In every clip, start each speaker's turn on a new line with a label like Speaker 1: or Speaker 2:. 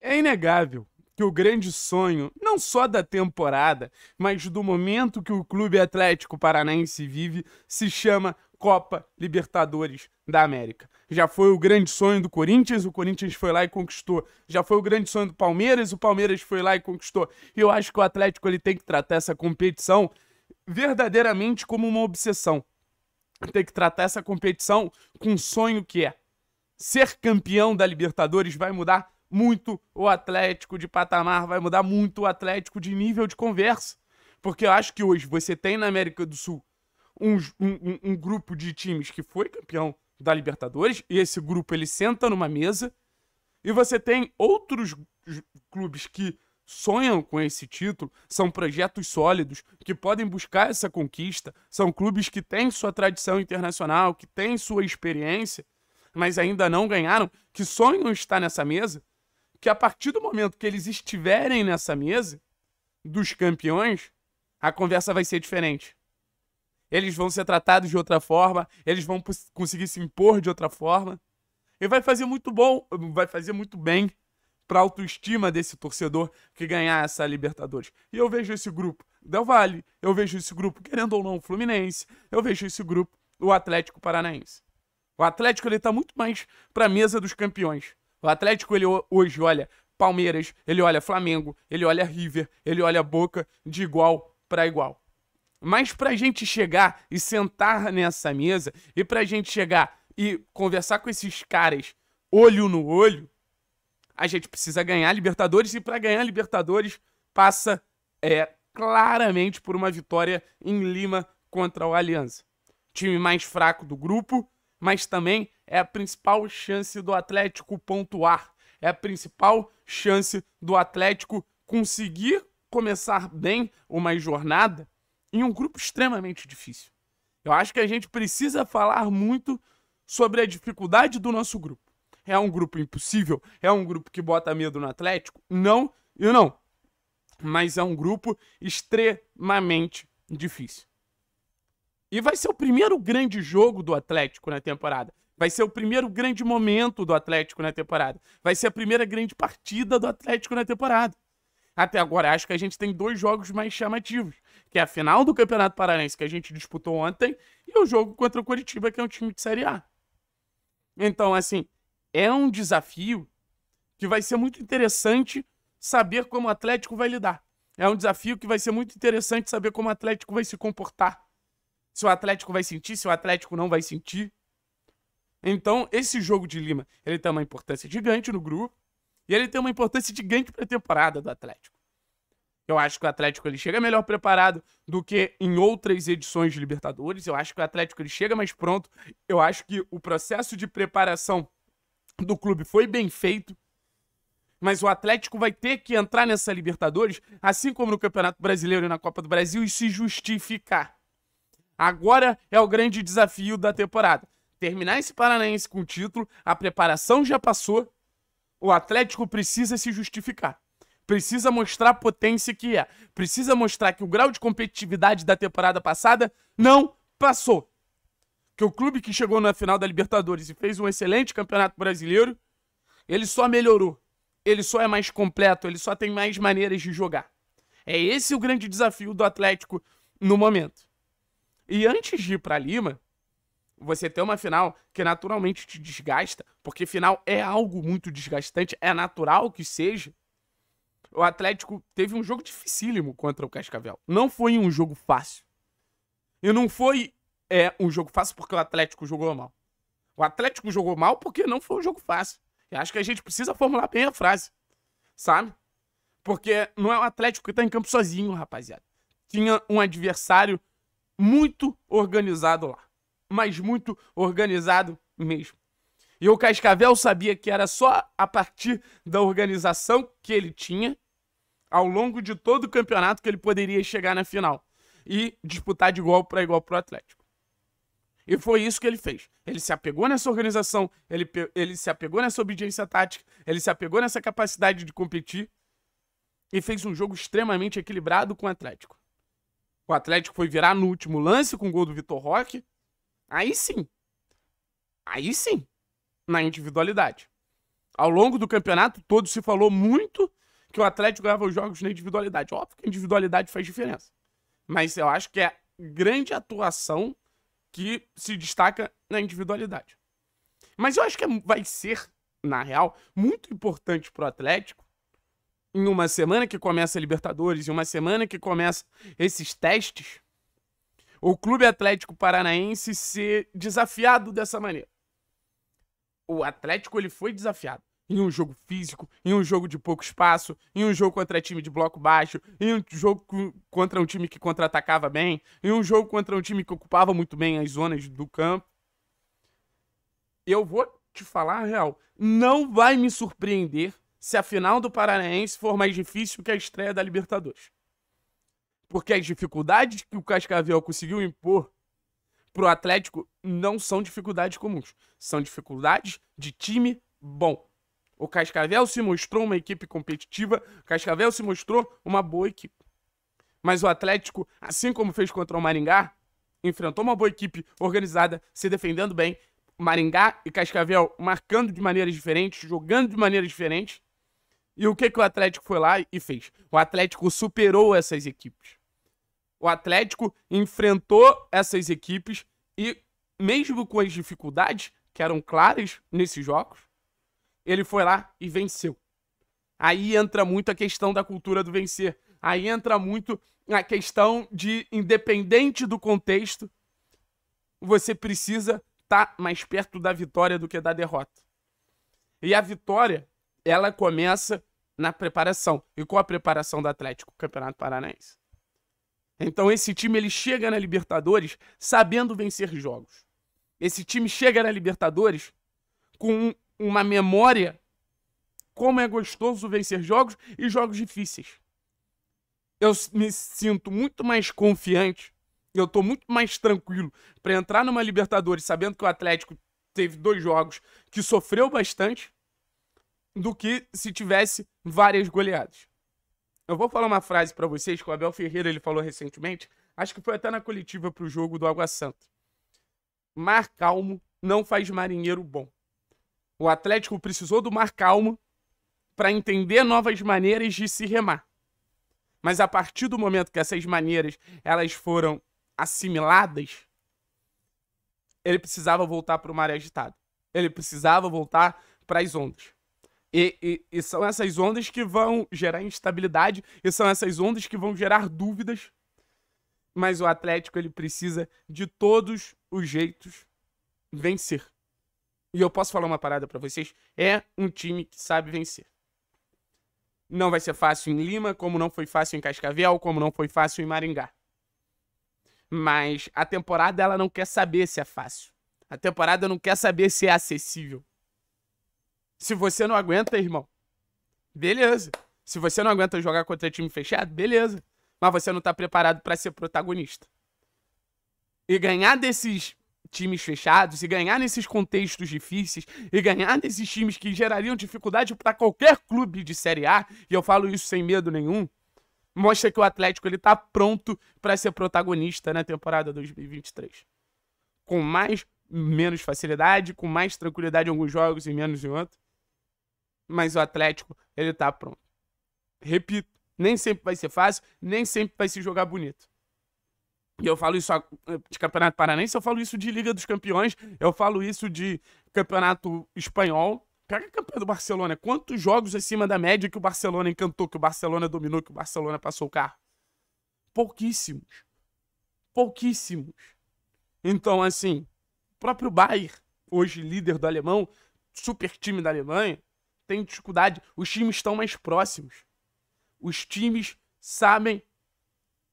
Speaker 1: É inegável que o grande sonho, não só da temporada, mas do momento que o Clube Atlético Paranaense vive, se chama Copa Libertadores da América. Já foi o grande sonho do Corinthians, o Corinthians foi lá e conquistou. Já foi o grande sonho do Palmeiras, o Palmeiras foi lá e conquistou. E eu acho que o Atlético ele tem que tratar essa competição verdadeiramente como uma obsessão. Tem que tratar essa competição com um sonho que é ser campeão da Libertadores vai mudar muito o Atlético de patamar, vai mudar muito o Atlético de nível de conversa. Porque eu acho que hoje você tem na América do Sul um, um, um grupo de times que foi campeão da Libertadores, e esse grupo ele senta numa mesa, e você tem outros clubes que sonham com esse título, são projetos sólidos, que podem buscar essa conquista, são clubes que têm sua tradição internacional, que têm sua experiência, mas ainda não ganharam, que sonham estar nessa mesa que a partir do momento que eles estiverem nessa mesa dos campeões, a conversa vai ser diferente. Eles vão ser tratados de outra forma, eles vão conseguir se impor de outra forma. E vai fazer muito bom, vai fazer muito bem para a autoestima desse torcedor que ganhar essa Libertadores. E eu vejo esse grupo Del Valle, eu vejo esse grupo, querendo ou não, o Fluminense, eu vejo esse grupo, o Atlético Paranaense. O Atlético ele tá muito mais para a mesa dos campeões. O Atlético, ele hoje olha Palmeiras, ele olha Flamengo, ele olha River, ele olha Boca de igual para igual. Mas para a gente chegar e sentar nessa mesa e para a gente chegar e conversar com esses caras olho no olho, a gente precisa ganhar Libertadores e para ganhar Libertadores passa é, claramente por uma vitória em Lima contra o Aliança. Time mais fraco do grupo, mas também é a principal chance do Atlético pontuar, é a principal chance do Atlético conseguir começar bem uma jornada em um grupo extremamente difícil. Eu acho que a gente precisa falar muito sobre a dificuldade do nosso grupo. É um grupo impossível? É um grupo que bota medo no Atlético? Não, eu não. Mas é um grupo extremamente difícil. E vai ser o primeiro grande jogo do Atlético na temporada. Vai ser o primeiro grande momento do Atlético na temporada. Vai ser a primeira grande partida do Atlético na temporada. Até agora, acho que a gente tem dois jogos mais chamativos, que é a final do Campeonato Paranaense que a gente disputou ontem e o jogo contra o Curitiba, que é um time de Série A. Então, assim, é um desafio que vai ser muito interessante saber como o Atlético vai lidar. É um desafio que vai ser muito interessante saber como o Atlético vai se comportar. Se o Atlético vai sentir, se o Atlético não vai sentir. Então, esse jogo de Lima, ele tem uma importância gigante no grupo e ele tem uma importância gigante para a temporada do Atlético. Eu acho que o Atlético ele chega melhor preparado do que em outras edições de Libertadores. Eu acho que o Atlético ele chega mais pronto. Eu acho que o processo de preparação do clube foi bem feito. Mas o Atlético vai ter que entrar nessa Libertadores, assim como no Campeonato Brasileiro e na Copa do Brasil, e se justificar. Agora é o grande desafio da temporada terminar esse Paranaense com o título, a preparação já passou, o Atlético precisa se justificar. Precisa mostrar a potência que é. Precisa mostrar que o grau de competitividade da temporada passada não passou. Que o clube que chegou na final da Libertadores e fez um excelente campeonato brasileiro, ele só melhorou. Ele só é mais completo, ele só tem mais maneiras de jogar. É esse o grande desafio do Atlético no momento. E antes de ir para Lima, você ter uma final que naturalmente te desgasta, porque final é algo muito desgastante, é natural que seja. O Atlético teve um jogo dificílimo contra o Cascavel. Não foi um jogo fácil. E não foi é, um jogo fácil porque o Atlético jogou mal. O Atlético jogou mal porque não foi um jogo fácil. E acho que a gente precisa formular bem a frase, sabe? Porque não é o Atlético que tá em campo sozinho, rapaziada. Tinha um adversário muito organizado lá mas muito organizado mesmo. E o Cascavel sabia que era só a partir da organização que ele tinha, ao longo de todo o campeonato, que ele poderia chegar na final e disputar de igual para igual para o Atlético. E foi isso que ele fez. Ele se apegou nessa organização, ele, ele se apegou nessa obediência tática, ele se apegou nessa capacidade de competir e fez um jogo extremamente equilibrado com o Atlético. O Atlético foi virar no último lance com o gol do Vitor Roque, Aí sim. Aí sim. Na individualidade. Ao longo do campeonato todo se falou muito que o Atlético ganhava os jogos na individualidade. Óbvio que a individualidade faz diferença. Mas eu acho que é grande atuação que se destaca na individualidade. Mas eu acho que é vai ser, na real, muito importante para o Atlético em uma semana que começa a Libertadores, em uma semana que começa esses testes, o Clube Atlético Paranaense ser desafiado dessa maneira. O Atlético ele foi desafiado em um jogo físico, em um jogo de pouco espaço, em um jogo contra time de bloco baixo, em um jogo contra um time que contra-atacava bem, em um jogo contra um time que ocupava muito bem as zonas do campo. Eu vou te falar a real, não vai me surpreender se a final do Paranaense for mais difícil que a estreia da Libertadores. Porque as dificuldades que o Cascavel conseguiu impor pro Atlético não são dificuldades comuns. São dificuldades de time bom. O Cascavel se mostrou uma equipe competitiva, o Cascavel se mostrou uma boa equipe. Mas o Atlético, assim como fez contra o Maringá, enfrentou uma boa equipe organizada, se defendendo bem. Maringá e Cascavel marcando de maneiras diferentes, jogando de maneiras diferentes. E o que, que o Atlético foi lá e fez? O Atlético superou essas equipes. O Atlético enfrentou essas equipes e, mesmo com as dificuldades, que eram claras nesses jogos, ele foi lá e venceu. Aí entra muito a questão da cultura do vencer. Aí entra muito a questão de, independente do contexto, você precisa estar tá mais perto da vitória do que da derrota. E a vitória, ela começa na preparação. E qual a preparação do Atlético? Campeonato Paranaense. Então esse time ele chega na Libertadores sabendo vencer jogos. Esse time chega na Libertadores com uma memória como é gostoso vencer jogos e jogos difíceis. Eu me sinto muito mais confiante, eu estou muito mais tranquilo para entrar numa Libertadores sabendo que o Atlético teve dois jogos que sofreu bastante do que se tivesse várias goleadas. Eu vou falar uma frase para vocês que o Abel Ferreira ele falou recentemente, acho que foi até na coletiva pro jogo do Água Santa. Mar calmo não faz marinheiro bom. O Atlético precisou do mar calmo para entender novas maneiras de se remar. Mas a partir do momento que essas maneiras elas foram assimiladas, ele precisava voltar para o mar agitado. Ele precisava voltar para as ondas. E, e, e são essas ondas que vão gerar instabilidade, e são essas ondas que vão gerar dúvidas. Mas o Atlético ele precisa de todos os jeitos vencer. E eu posso falar uma parada para vocês: é um time que sabe vencer. Não vai ser fácil em Lima, como não foi fácil em Cascavel, como não foi fácil em Maringá. Mas a temporada ela não quer saber se é fácil. A temporada não quer saber se é acessível. Se você não aguenta, irmão, beleza. Se você não aguenta jogar contra time fechado, beleza. Mas você não tá preparado para ser protagonista. E ganhar desses times fechados e ganhar nesses contextos difíceis e ganhar desses times que gerariam dificuldade para qualquer clube de Série A, e eu falo isso sem medo nenhum, mostra que o Atlético ele tá pronto para ser protagonista na temporada 2023. Com mais menos facilidade, com mais tranquilidade em alguns jogos e menos em outros mas o Atlético, ele tá pronto. Repito, nem sempre vai ser fácil, nem sempre vai se jogar bonito. E eu falo isso de Campeonato Paranense, eu falo isso de Liga dos Campeões, eu falo isso de Campeonato Espanhol. Pega a campanha do Barcelona. Quantos jogos acima da média que o Barcelona encantou, que o Barcelona dominou, que o Barcelona passou o carro? Pouquíssimos. Pouquíssimos. Então, assim, o próprio Bayern, hoje líder do alemão, super time da Alemanha, tem dificuldade. Os times estão mais próximos. Os times sabem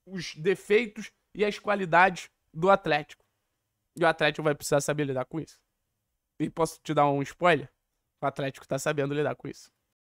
Speaker 1: os defeitos e as qualidades do Atlético. E o Atlético vai precisar saber lidar com isso. E posso te dar um spoiler? O Atlético tá sabendo lidar com isso.